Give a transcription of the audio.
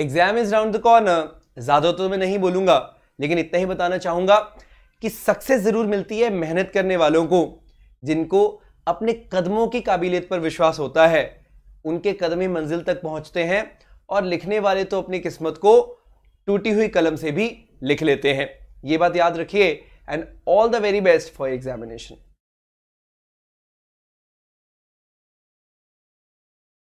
exam is round the corner ज़्यादा तो मैं नहीं बोलूँगा लेकिन इतना ही बताना चाहूँगा कि सक्सेस ज़रूर मिलती है मेहनत करने वालों को जिनको अपने कदमों की काबिलियत पर विश्वास होता है उनके कदम ही मंजिल तक पहुँचते हैं और लिखने वाले तो अपनी किस्मत को टूटी हुई कलम से भी लिख लेते हैं ये बात याद रखिए and all the very best for examination